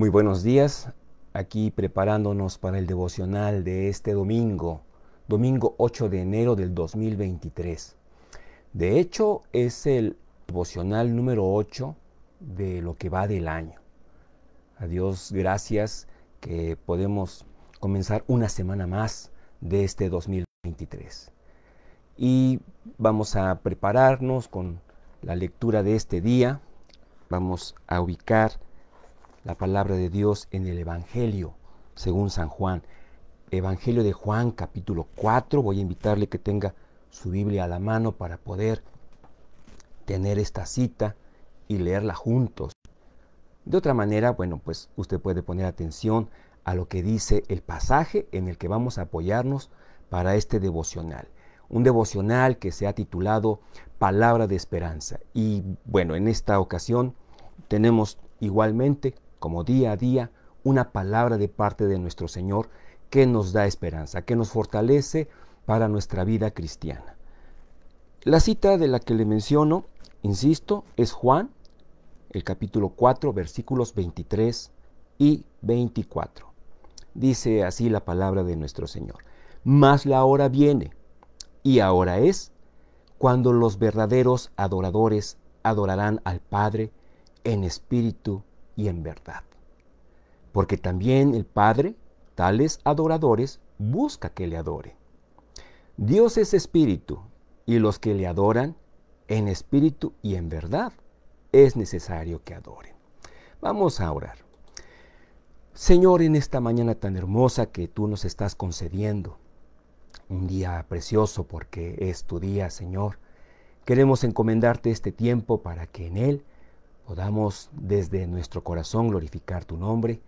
Muy buenos días, aquí preparándonos para el devocional de este domingo, domingo 8 de enero del 2023. De hecho, es el devocional número 8 de lo que va del año. A Dios gracias que podemos comenzar una semana más de este 2023. Y vamos a prepararnos con la lectura de este día. Vamos a ubicar la palabra de Dios en el Evangelio, según San Juan. Evangelio de Juan capítulo 4. Voy a invitarle que tenga su Biblia a la mano para poder tener esta cita y leerla juntos. De otra manera, bueno, pues usted puede poner atención a lo que dice el pasaje en el que vamos a apoyarnos para este devocional. Un devocional que se ha titulado Palabra de Esperanza. Y bueno, en esta ocasión tenemos igualmente como día a día, una palabra de parte de nuestro Señor que nos da esperanza, que nos fortalece para nuestra vida cristiana. La cita de la que le menciono, insisto, es Juan, el capítulo 4, versículos 23 y 24. Dice así la palabra de nuestro Señor. Mas la hora viene, y ahora es, cuando los verdaderos adoradores adorarán al Padre en espíritu y en verdad. Porque también el Padre, tales adoradores, busca que le adore. Dios es espíritu, y los que le adoran, en espíritu y en verdad, es necesario que adoren. Vamos a orar. Señor, en esta mañana tan hermosa que tú nos estás concediendo, un día precioso porque es tu día, Señor, queremos encomendarte este tiempo para que en él podamos desde nuestro corazón glorificar tu nombre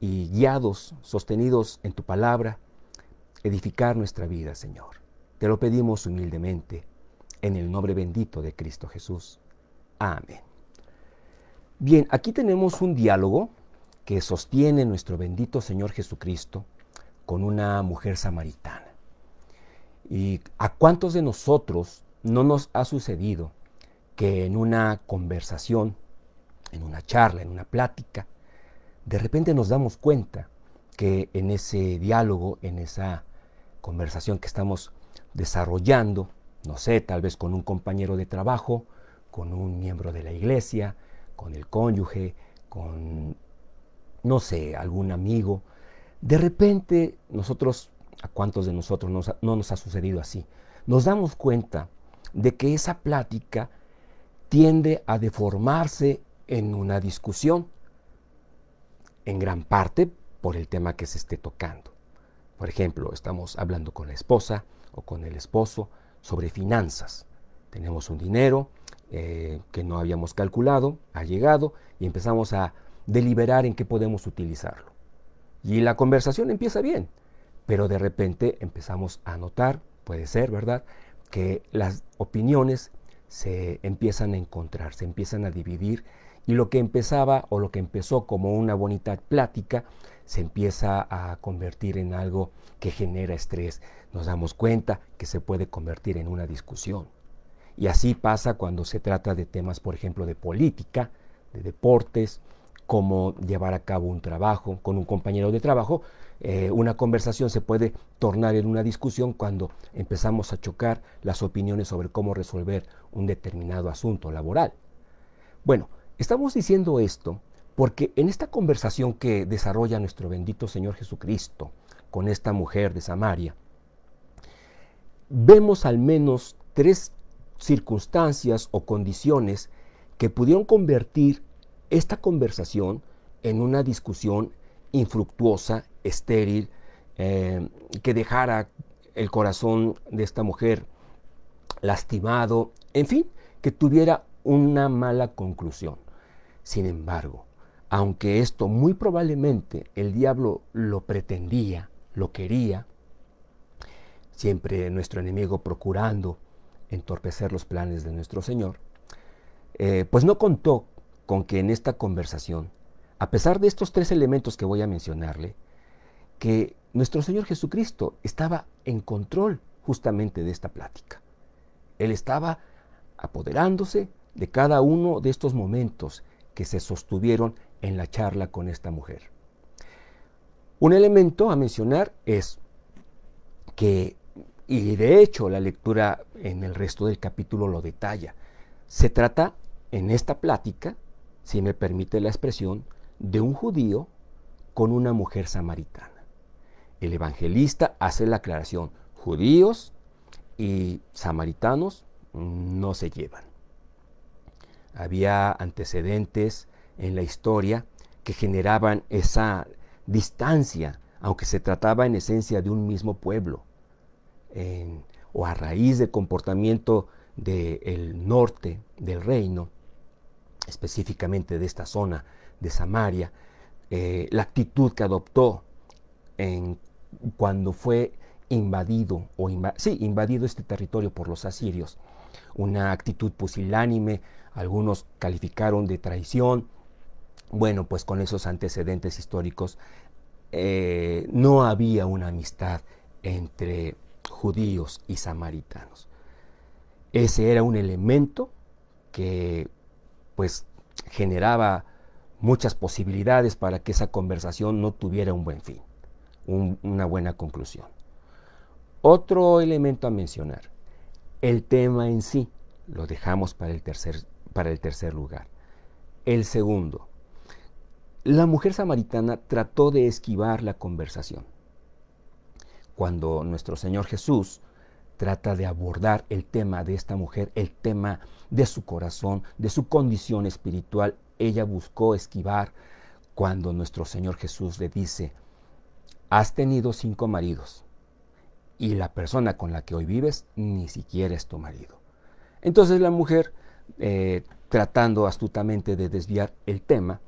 y guiados, sostenidos en tu palabra, edificar nuestra vida, Señor. Te lo pedimos humildemente, en el nombre bendito de Cristo Jesús. Amén. Bien, aquí tenemos un diálogo que sostiene nuestro bendito Señor Jesucristo con una mujer samaritana. ¿Y a cuántos de nosotros no nos ha sucedido que en una conversación en una charla, en una plática, de repente nos damos cuenta que en ese diálogo, en esa conversación que estamos desarrollando, no sé, tal vez con un compañero de trabajo, con un miembro de la iglesia, con el cónyuge, con, no sé, algún amigo, de repente nosotros, ¿a cuántos de nosotros no nos ha sucedido así? Nos damos cuenta de que esa plática tiende a deformarse en una discusión, en gran parte por el tema que se esté tocando. Por ejemplo, estamos hablando con la esposa o con el esposo sobre finanzas. Tenemos un dinero eh, que no habíamos calculado, ha llegado y empezamos a deliberar en qué podemos utilizarlo. Y la conversación empieza bien, pero de repente empezamos a notar, puede ser, ¿verdad?, que las opiniones se empiezan a encontrar, se empiezan a dividir y lo que empezaba o lo que empezó como una bonita plática se empieza a convertir en algo que genera estrés. Nos damos cuenta que se puede convertir en una discusión. Y así pasa cuando se trata de temas, por ejemplo, de política, de deportes, cómo llevar a cabo un trabajo con un compañero de trabajo. Eh, una conversación se puede tornar en una discusión cuando empezamos a chocar las opiniones sobre cómo resolver un determinado asunto laboral. Bueno, estamos diciendo esto porque en esta conversación que desarrolla nuestro bendito Señor Jesucristo con esta mujer de Samaria, vemos al menos tres circunstancias o condiciones que pudieron convertir esta conversación en una discusión infructuosa, estéril, eh, que dejara el corazón de esta mujer lastimado, en fin, que tuviera una mala conclusión. Sin embargo, aunque esto muy probablemente el diablo lo pretendía, lo quería, siempre nuestro enemigo procurando entorpecer los planes de nuestro Señor, eh, pues no contó con que en esta conversación, a pesar de estos tres elementos que voy a mencionarle, que nuestro Señor Jesucristo estaba en control justamente de esta plática. Él estaba apoderándose de cada uno de estos momentos que se sostuvieron en la charla con esta mujer. Un elemento a mencionar es que, y de hecho la lectura en el resto del capítulo lo detalla, se trata en esta plática si me permite la expresión, de un judío con una mujer samaritana. El evangelista hace la aclaración, judíos y samaritanos no se llevan. Había antecedentes en la historia que generaban esa distancia, aunque se trataba en esencia de un mismo pueblo, o a raíz del comportamiento del norte del reino, específicamente de esta zona de Samaria, eh, la actitud que adoptó cuando fue invadido, o sí, invadido este territorio por los asirios. Una actitud pusilánime, algunos calificaron de traición. Bueno, pues con esos antecedentes históricos eh, no había una amistad entre judíos y samaritanos. Ese era un elemento que pues generaba muchas posibilidades para que esa conversación no tuviera un buen fin, una buena conclusión. Otro elemento a mencionar, el tema en sí, lo dejamos para el tercer, para el tercer lugar. El segundo, la mujer samaritana trató de esquivar la conversación. Cuando nuestro Señor Jesús trata de abordar el tema de esta mujer, el tema de su corazón, de su condición espiritual. Ella buscó esquivar cuando nuestro Señor Jesús le dice, has tenido cinco maridos y la persona con la que hoy vives ni siquiera es tu marido. Entonces la mujer, eh, tratando astutamente de desviar el tema,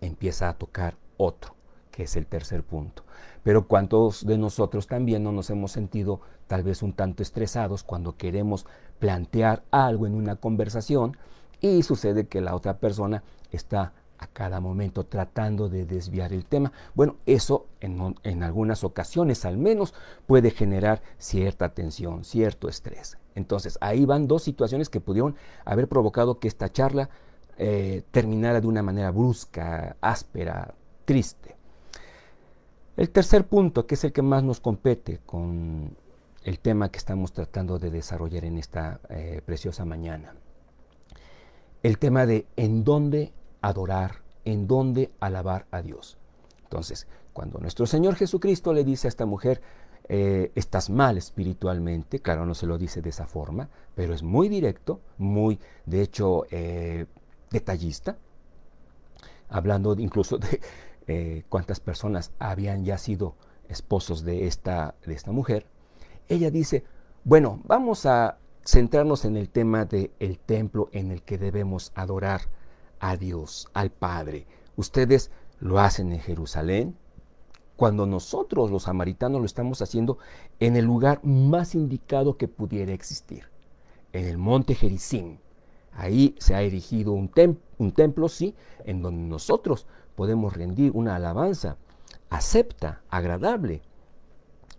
empieza a tocar otro es el tercer punto. Pero cuántos de nosotros también no nos hemos sentido tal vez un tanto estresados cuando queremos plantear algo en una conversación y sucede que la otra persona está a cada momento tratando de desviar el tema. Bueno, eso en, algunas ocasiones al menos puede generar cierta tensión, cierto estrés. Entonces, ahí van dos situaciones que pudieron haber provocado que esta charla eh, terminara de una manera brusca, áspera, triste. El tercer punto, que es el que más nos compete con el tema que estamos tratando de desarrollar en esta eh, preciosa mañana, el tema de en dónde adorar, en dónde alabar a Dios. Entonces, cuando nuestro Señor Jesucristo le dice a esta mujer, eh, estás mal espiritualmente, claro, no se lo dice de esa forma, pero es muy directo, muy, de hecho, eh, detallista, hablando incluso de, eh, cuántas personas habían ya sido esposos de esta, de esta mujer, ella dice, bueno, vamos a centrarnos en el tema del el templo en el que debemos adorar a Dios, al Padre. Ustedes lo hacen en Jerusalén, cuando nosotros los samaritanos lo estamos haciendo en el lugar más indicado que pudiera existir, en el monte Gerizim. Ahí se ha erigido un templo, sí, en donde nosotros podemos rendir una alabanza acepta, agradable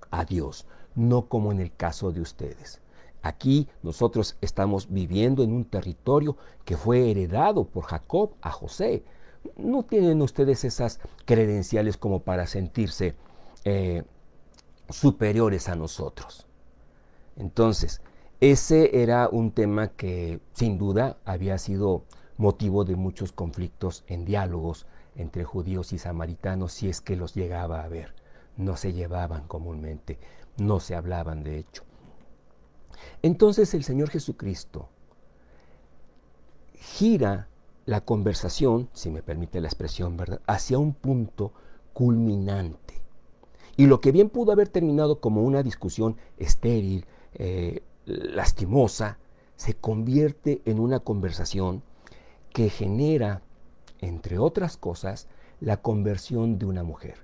a Dios, no como en el caso de ustedes. Aquí nosotros estamos viviendo en un territorio que fue heredado por Jacob a José. No tienen ustedes esas credenciales como para sentirse eh, superiores a nosotros. Entonces, ese era un tema que sin duda había sido motivo de muchos conflictos en diálogos entre judíos y samaritanos si es que los llegaba a ver. No se llevaban comúnmente, no se hablaban de hecho. Entonces el Señor Jesucristo gira la conversación, si me permite la expresión, ¿verdad?, hacia un punto culminante. Y lo que bien pudo haber terminado como una discusión estéril, eh, lastimosa, se convierte en una conversación que genera entre otras cosas, la conversión de una mujer.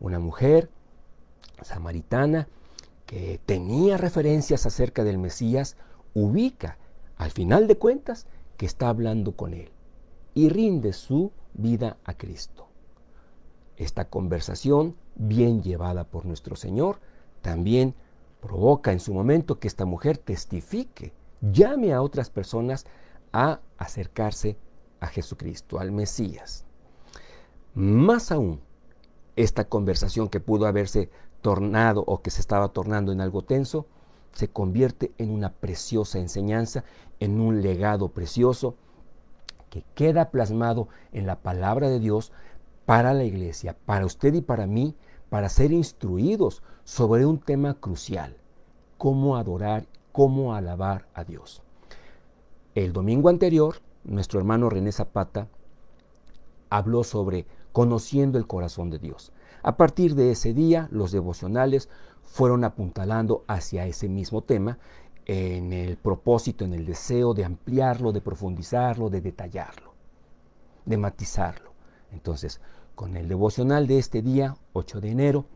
Una mujer samaritana que tenía referencias acerca del Mesías, ubica, al final de cuentas, que está hablando con él y rinde su vida a Cristo. Esta conversación, bien llevada por nuestro Señor, también provoca en su momento que esta mujer testifique, llame a otras personas a acercarse Jesucristo, al Mesías. Más aún, esta conversación que pudo haberse tornado o que se estaba tornando en algo tenso, se convierte en una preciosa enseñanza, en un legado precioso que queda plasmado en la palabra de Dios para la iglesia, para usted y para mí, para ser instruidos sobre un tema crucial, cómo adorar, cómo alabar a Dios. El domingo anterior nuestro hermano René Zapata habló sobre conociendo el corazón de Dios. A partir de ese día, los devocionales fueron apuntalando hacia ese mismo tema en el propósito, en el deseo de ampliarlo, de profundizarlo, de detallarlo, de matizarlo. Entonces, con el devocional de este día, 8 de enero,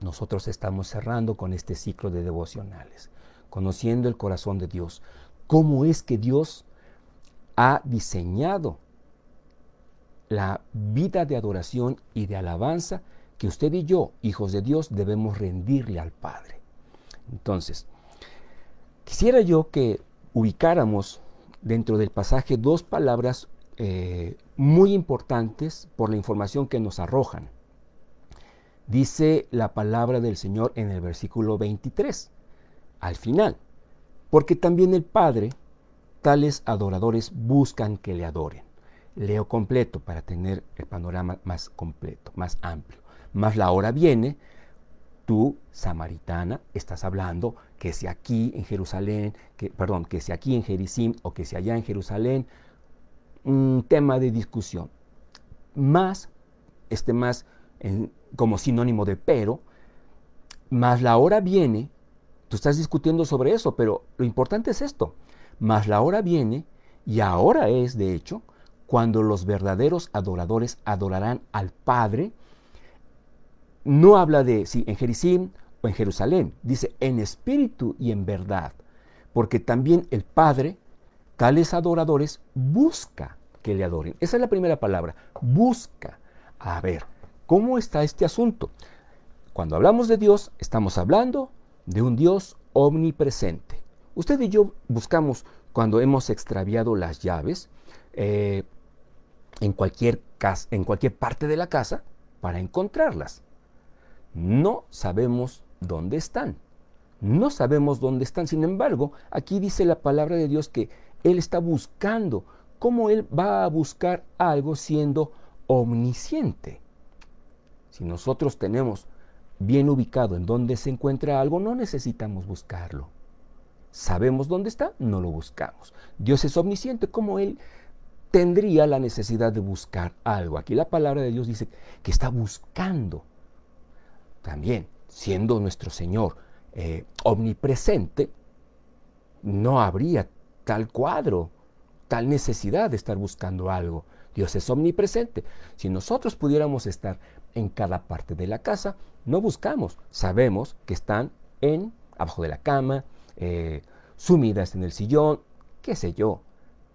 nosotros estamos cerrando con este ciclo de devocionales, conociendo el corazón de Dios. ¿Cómo es que Dios ha diseñado la vida de adoración y de alabanza que usted y yo, hijos de Dios, debemos rendirle al Padre. Entonces, quisiera yo que ubicáramos dentro del pasaje dos palabras eh, muy importantes por la información que nos arrojan. Dice la palabra del Señor en el versículo 23, al final, porque también el Padre tales adoradores buscan que le adoren. Leo completo para tener el panorama más completo, más amplio. Más la hora viene, tú, samaritana, estás hablando que si aquí en Jerusalén, que, perdón, que si aquí en Jericim o que si allá en Jerusalén, un tema de discusión. Más, este más como sinónimo de pero, más la hora viene, tú estás discutiendo sobre eso, pero lo importante es esto, mas la hora viene, y ahora es, de hecho, cuando los verdaderos adoradores adorarán al Padre. No habla de si en Jericín o en Jerusalén, dice en espíritu y en verdad, porque también el Padre, tales adoradores, busca que le adoren. Esa es la primera palabra, busca. A ver, ¿cómo está este asunto? Cuando hablamos de Dios, estamos hablando de un Dios omnipresente. Usted y yo buscamos cuando hemos extraviado las llaves eh, en, cualquier en cualquier parte de la casa para encontrarlas. No sabemos dónde están. No sabemos dónde están. Sin embargo, aquí dice la palabra de Dios que Él está buscando. ¿Cómo Él va a buscar algo siendo omnisciente? Si nosotros tenemos bien ubicado en dónde se encuentra algo, no necesitamos buscarlo. Sabemos dónde está, no lo buscamos. Dios es omnisciente, como Él tendría la necesidad de buscar algo. Aquí la palabra de Dios dice que está buscando. También, siendo nuestro Señor eh, omnipresente, no habría tal cuadro, tal necesidad de estar buscando algo. Dios es omnipresente. Si nosotros pudiéramos estar en cada parte de la casa, no buscamos. Sabemos que están en, abajo de la cama, eh, sumidas en el sillón, qué sé yo.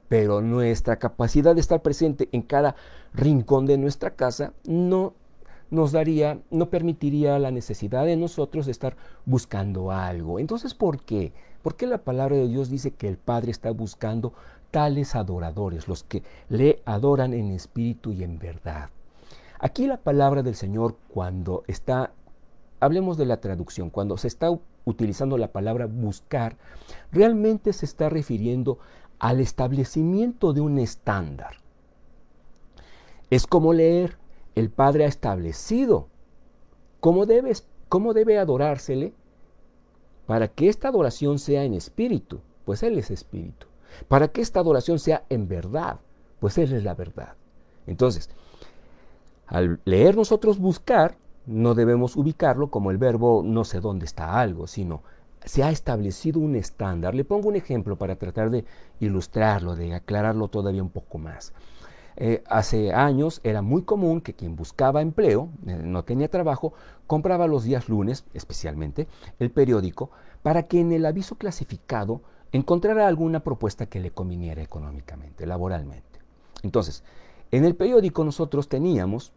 Pero nuestra capacidad de estar presente en cada rincón de nuestra casa no nos daría, no permitiría la necesidad de nosotros de estar buscando algo. Entonces, ¿por qué? ¿Por qué la palabra de Dios dice que el Padre está buscando tales adoradores, los que le adoran en espíritu y en verdad? Aquí la palabra del Señor cuando está, hablemos de la traducción, cuando se está utilizando la palabra buscar, realmente se está refiriendo al establecimiento de un estándar. Es como leer, el Padre ha establecido cómo, debes, cómo debe adorársele para que esta adoración sea en espíritu, pues Él es espíritu. Para que esta adoración sea en verdad, pues Él es la verdad. Entonces, al leer nosotros buscar, no debemos ubicarlo como el verbo no sé dónde está algo, sino se ha establecido un estándar. Le pongo un ejemplo para tratar de ilustrarlo, de aclararlo todavía un poco más. Eh, hace años era muy común que quien buscaba empleo, eh, no tenía trabajo, compraba los días lunes, especialmente, el periódico, para que en el aviso clasificado encontrara alguna propuesta que le conviniera económicamente, laboralmente. Entonces, en el periódico nosotros teníamos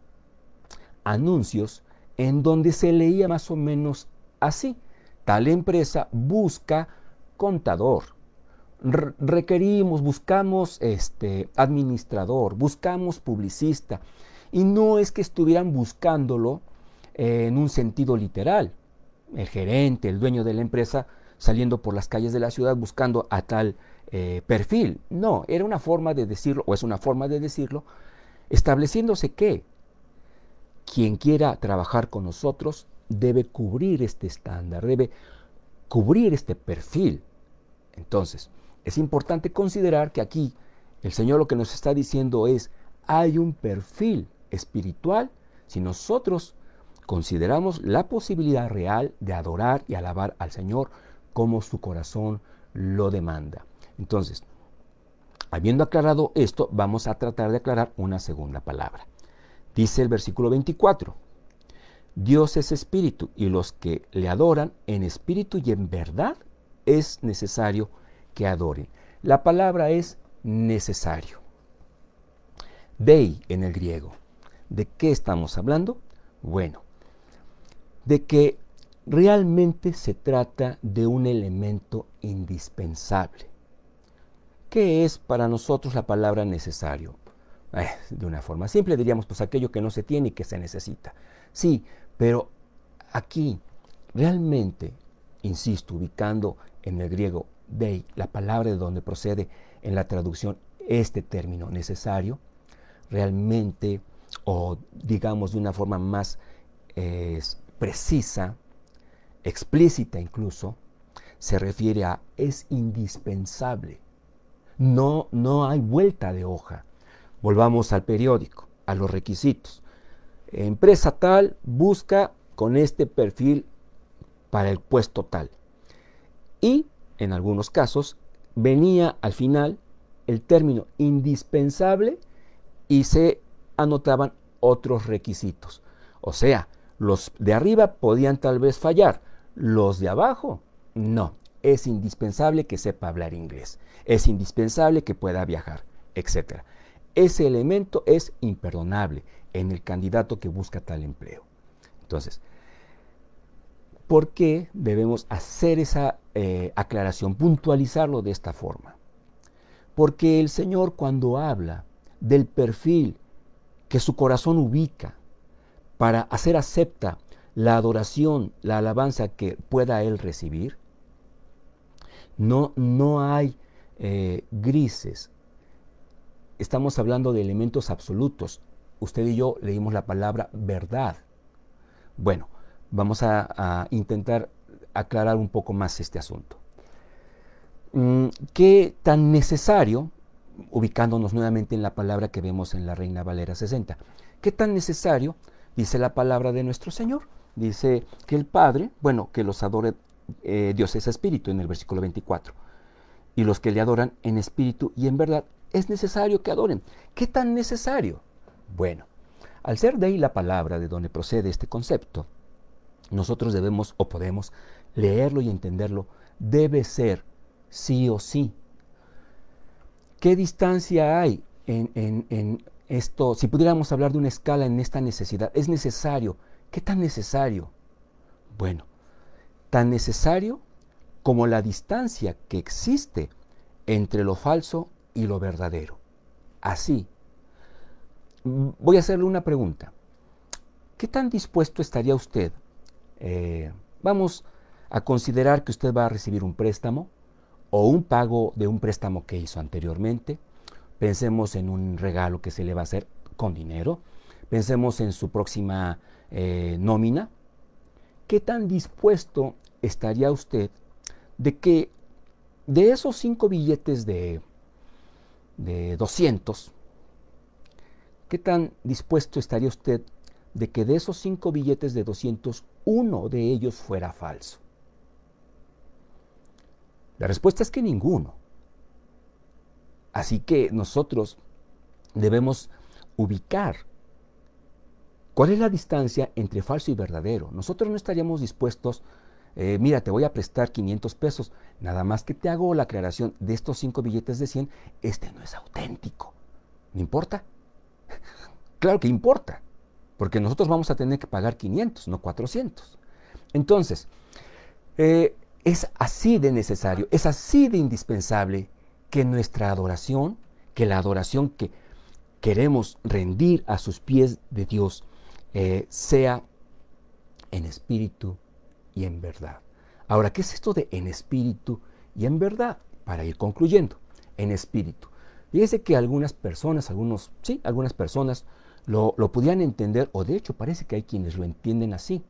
anuncios en donde se leía más o menos así. Tal empresa busca contador. requerimos, buscamos este, administrador, buscamos publicista. Y no es que estuvieran buscándolo en un sentido literal. El gerente, el dueño de la empresa, saliendo por las calles de la ciudad buscando a tal eh, perfil. No, era una forma de decirlo, o es una forma de decirlo, estableciéndose que quien quiera trabajar con nosotros debe cubrir este estándar, debe cubrir este perfil. Entonces, es importante considerar que aquí el Señor lo que nos está diciendo es, hay un perfil espiritual si nosotros consideramos la posibilidad real de adorar y alabar al Señor como su corazón lo demanda. Entonces, habiendo aclarado esto, vamos a tratar de aclarar una segunda palabra. Dice el versículo 24, Dios es espíritu y los que le adoran en espíritu y en verdad es necesario que adoren. La palabra es necesario. Dei en el griego. ¿De qué estamos hablando? Bueno, de que realmente se trata de un elemento indispensable. ¿Qué es para nosotros la palabra necesario? Eh, de una forma simple diríamos, pues aquello que no se tiene y que se necesita. Sí, pero aquí realmente, insisto, ubicando en el griego dei, la palabra de donde procede en la traducción este término necesario, realmente, o digamos de una forma más precisa, explícita incluso, se refiere a es indispensable. No, no hay vuelta de hoja. Volvamos al periódico, a los requisitos. Empresa tal busca con este perfil para el puesto tal. Y en algunos casos venía al final el término indispensable y se anotaban otros requisitos. O sea, los de arriba podían tal vez fallar, los de abajo no. Es indispensable que sepa hablar inglés, es indispensable que pueda viajar, etcétera ese elemento es imperdonable en el candidato que busca tal empleo. Entonces, ¿por qué debemos hacer esa eh, aclaración, puntualizarlo de esta forma? Porque el Señor cuando habla del perfil que su corazón ubica para hacer acepta la adoración, la alabanza que pueda Él recibir, no, no hay eh, grises, estamos hablando de elementos absolutos. Usted y yo leímos la palabra verdad. Bueno, vamos a, intentar aclarar un poco más este asunto. Mm, ¿Qué tan necesario, ubicándonos nuevamente en la palabra que vemos en la Reina Valera 60, qué tan necesario dice la palabra de nuestro Señor? Dice que el Padre, bueno, que los adore eh, Dios es espíritu en el versículo 24, y los que le adoran en espíritu y en verdad es necesario que adoren. ¿Qué tan necesario? Bueno, al ser de ahí la palabra de donde procede este concepto, nosotros debemos o podemos leerlo y entenderlo. Debe ser sí o sí. ¿Qué distancia hay en, esto? Si pudiéramos hablar de una escala en esta necesidad, es necesario. ¿Qué tan necesario? Bueno, tan necesario como la distancia que existe entre lo falso y lo verdadero. Así, voy a hacerle una pregunta. ¿Qué tan dispuesto estaría usted? Eh, vamos a considerar que usted va a recibir un préstamo o un pago de un préstamo que hizo anteriormente. Pensemos en un regalo que se le va a hacer con dinero. Pensemos en su próxima eh, nómina. ¿Qué tan dispuesto estaría usted de que de esos cinco billetes de de 200, ¿qué tan dispuesto estaría usted de que de esos cinco billetes de 200, uno de ellos fuera falso? La respuesta es que ninguno. Así que nosotros debemos ubicar cuál es la distancia entre falso y verdadero. Nosotros no estaríamos dispuestos a eh, mira, te voy a prestar 500 pesos, nada más que te hago la aclaración de estos cinco billetes de 100, este no es auténtico. ¿No importa? claro que importa, porque nosotros vamos a tener que pagar 500, no 400. Entonces, eh, es así de necesario, es así de indispensable que nuestra adoración, que la adoración que queremos rendir a sus pies de Dios, eh, sea en espíritu y en verdad. Ahora, ¿qué es esto de en espíritu y en verdad? Para ir concluyendo, en espíritu. Fíjese que algunas personas, algunos, sí, algunas personas lo, lo podían entender, o de hecho parece que hay quienes lo entienden así.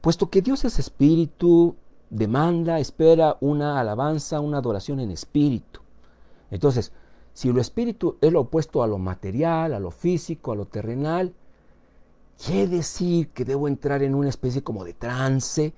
Puesto que Dios es espíritu, demanda, espera una alabanza, una adoración en espíritu. Entonces, si lo espíritu es lo opuesto a lo material, a lo físico, a lo terrenal, Quiere decir que debo entrar en una especie como de trance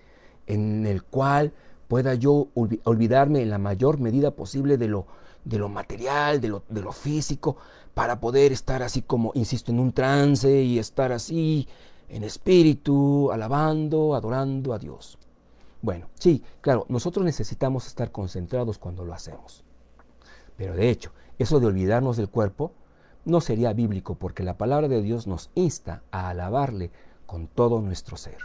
en el cual pueda yo olvidarme en la mayor medida posible de lo, de lo material, de lo, de lo físico, para poder estar así como, insisto, en un trance y estar así en espíritu, alabando, adorando a Dios. Bueno, sí, claro, nosotros necesitamos estar concentrados cuando lo hacemos. Pero de hecho, eso de olvidarnos del cuerpo no sería bíblico porque la palabra de Dios nos insta a alabarle con todo nuestro ser.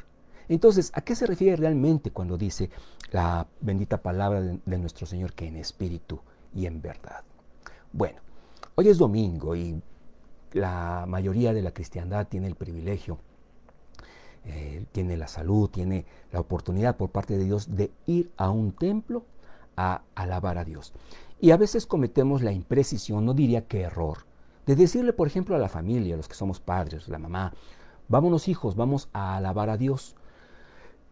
Entonces, ¿a qué se refiere realmente cuando dice la bendita palabra de, nuestro Señor que en espíritu y en verdad? Bueno, hoy es domingo y la mayoría de la cristiandad tiene el privilegio eh, tiene la salud, tiene la oportunidad por parte de Dios de ir a un templo a alabar a Dios. Y a veces cometemos la imprecisión, no diría que error, de decirle, por ejemplo, a la familia, a los que somos padres, la mamá, vámonos hijos, vamos a alabar a Dios.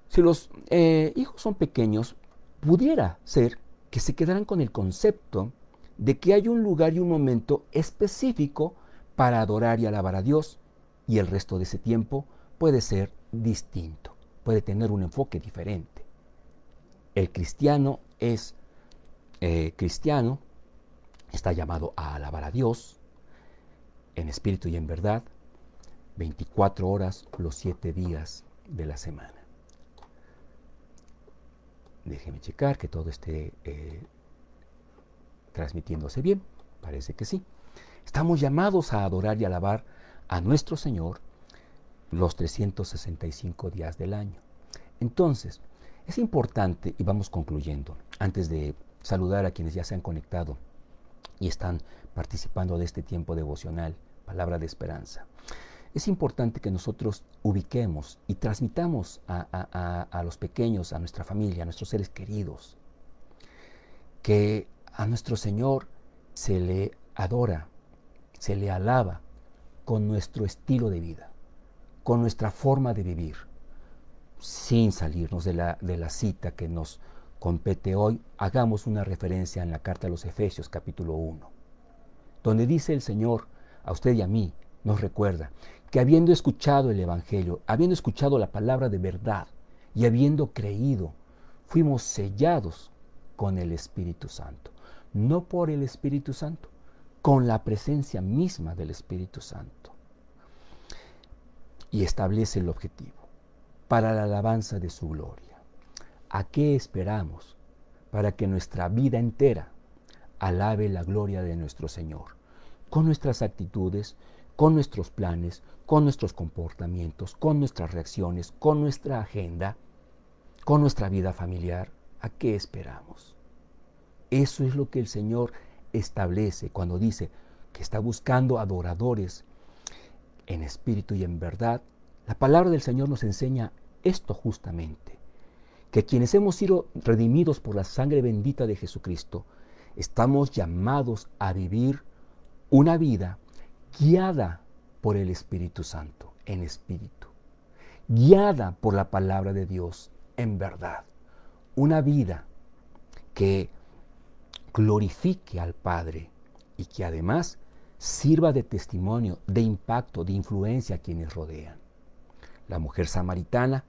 Si los eh, hijos son pequeños, pudiera ser que se quedaran con el concepto de que hay un lugar y un momento específico para adorar y alabar a Dios y el resto de ese tiempo puede ser distinto, puede tener un enfoque diferente. El cristiano es eh, cristiano, está llamado a alabar a Dios, en espíritu y en verdad, 24 horas los 7 días de la semana. Déjeme checar que todo esté eh, transmitiéndose bien. Parece que sí. Estamos llamados a adorar y alabar a nuestro Señor los 365 días del año. Entonces, es importante, y vamos concluyendo, antes de saludar a quienes ya se han conectado y están participando de este tiempo devocional, palabra de esperanza. Es importante que nosotros ubiquemos y transmitamos a, los pequeños, a nuestra familia, a nuestros seres queridos, que a nuestro Señor se le adora, se le alaba con nuestro estilo de vida, con nuestra forma de vivir, sin salirnos de la, de la cita que nos, compete hoy hagamos una referencia en la carta a los Efesios capítulo 1, donde dice el Señor a usted y a mí, nos recuerda que habiendo escuchado el Evangelio, habiendo escuchado la palabra de verdad y habiendo creído, fuimos sellados con el Espíritu Santo. No por el Espíritu Santo, con la presencia misma del Espíritu Santo. Y establece el objetivo, para la alabanza de su gloria. ¿A qué esperamos para que nuestra vida entera alabe la gloria de nuestro Señor? Con nuestras actitudes, con nuestros planes, con nuestros comportamientos, con nuestras reacciones, con nuestra agenda, con nuestra vida familiar, ¿a qué esperamos? Eso es lo que el Señor establece cuando dice que está buscando adoradores en espíritu y en verdad. La palabra del Señor nos enseña esto justamente que quienes hemos sido redimidos por la sangre bendita de Jesucristo, estamos llamados a vivir una vida guiada por el Espíritu Santo, en espíritu, guiada por la palabra de Dios, en verdad, una vida que glorifique al Padre y que además sirva de testimonio, de impacto, de influencia a quienes rodean. La mujer samaritana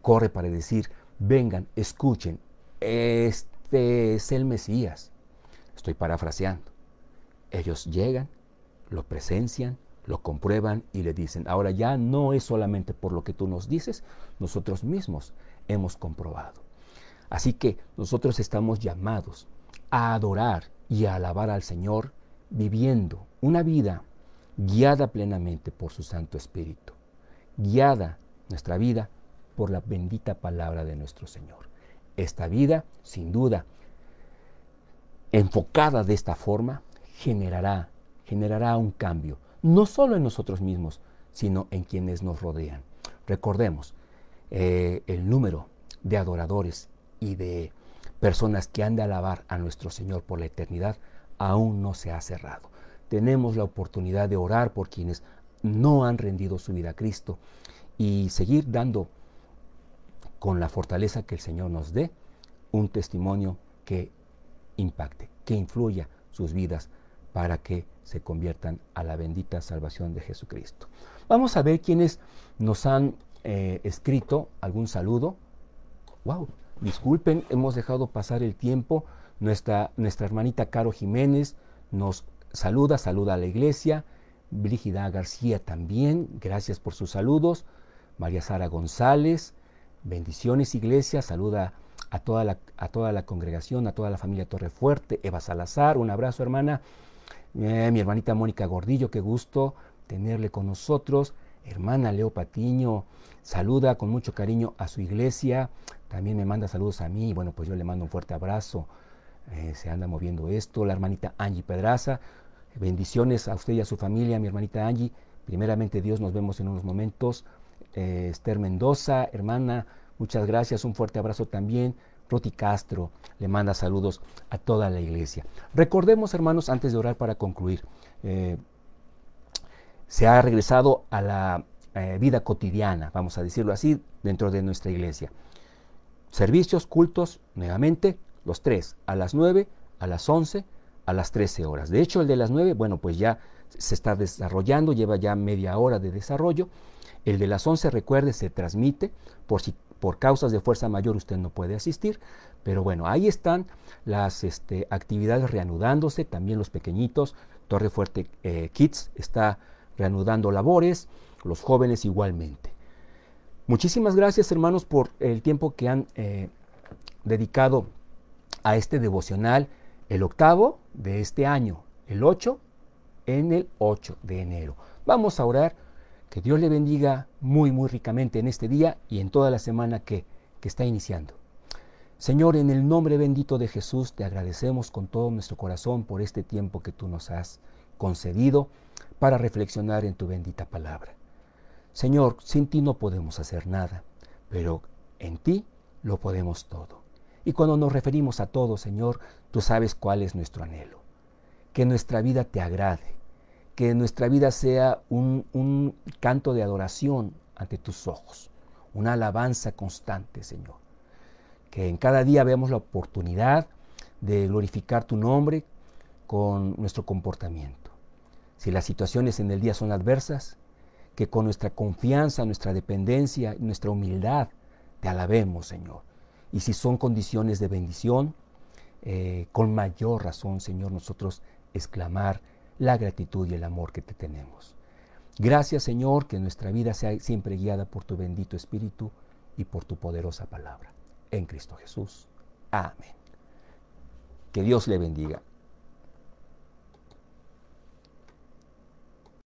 corre para decir, vengan, escuchen, este es el Mesías. Estoy parafraseando. Ellos llegan, lo presencian, lo comprueban y le dicen, ahora ya no es solamente por lo que tú nos dices, nosotros mismos hemos comprobado. Así que nosotros estamos llamados a adorar y a alabar al Señor viviendo una vida guiada plenamente por su Santo Espíritu, guiada nuestra vida por la bendita palabra de nuestro Señor. Esta vida, sin duda, enfocada de esta forma, generará, generará un cambio, no solo en nosotros mismos, sino en quienes nos rodean. Recordemos, eh, el número de adoradores y de personas que han de alabar a nuestro Señor por la eternidad aún no se ha cerrado. Tenemos la oportunidad de orar por quienes no han rendido su vida a Cristo y seguir dando con la fortaleza que el Señor nos dé, un testimonio que impacte, que influya sus vidas para que se conviertan a la bendita salvación de Jesucristo. Vamos a ver quiénes nos han eh, escrito algún saludo. ¡Wow! Disculpen, hemos dejado pasar el tiempo. Nuestra, nuestra hermanita Caro Jiménez nos saluda, saluda a la iglesia. Brígida García también, gracias por sus saludos. María Sara González, Bendiciones, iglesia. Saluda a toda la, a toda la congregación, a toda la familia Torrefuerte, Eva Salazar. Un abrazo, hermana. Eh, mi hermanita Mónica Gordillo, qué gusto tenerle con nosotros. Hermana Leo Patiño, saluda con mucho cariño a su iglesia. También me manda saludos a mí. Bueno, pues yo le mando un fuerte abrazo. Eh, se anda moviendo esto. La hermanita Angie Pedraza, bendiciones a usted y a su familia, mi hermanita Angie. Primeramente, Dios, nos vemos en unos momentos. Eh, Esther Mendoza, hermana, muchas gracias, un fuerte abrazo también. Roti Castro le manda saludos a toda la iglesia. Recordemos, hermanos, antes de orar para concluir, eh, se ha regresado a la eh, vida cotidiana, vamos a decirlo así, dentro de nuestra iglesia. Servicios, cultos, nuevamente, los tres, a las nueve a las once, a las trece horas. De hecho, el de las 9, bueno, pues ya se está desarrollando, lleva ya media hora de desarrollo. El de las 11, recuerde, se transmite por si por causas de fuerza mayor usted no puede asistir, pero bueno, ahí están las este, actividades reanudándose, también los pequeñitos, Torre Fuerte eh, Kids está reanudando labores, los jóvenes igualmente. Muchísimas gracias hermanos por el tiempo que han eh, dedicado a este devocional, el octavo de este año, el 8 en el 8 de enero. Vamos a orar que Dios le bendiga muy, muy ricamente en este día y en toda la semana que, que está iniciando. Señor, en el nombre bendito de Jesús, te agradecemos con todo nuestro corazón por este tiempo que tú nos has concedido para reflexionar en tu bendita palabra. Señor, sin ti no podemos hacer nada, pero en ti lo podemos todo. Y cuando nos referimos a todo, Señor, tú sabes cuál es nuestro anhelo. Que nuestra vida te agrade, que nuestra vida sea un, canto de adoración ante tus ojos, una alabanza constante, Señor. Que en cada día veamos la oportunidad de glorificar tu nombre con nuestro comportamiento. Si las situaciones en el día son adversas, que con nuestra confianza, nuestra dependencia, nuestra humildad, te alabemos, Señor. Y si son condiciones de bendición, eh, con mayor razón, Señor, nosotros exclamar, la gratitud y el amor que te tenemos. Gracias Señor, que nuestra vida sea siempre guiada por tu bendito Espíritu y por tu poderosa palabra. En Cristo Jesús. Amén. Que Dios le bendiga.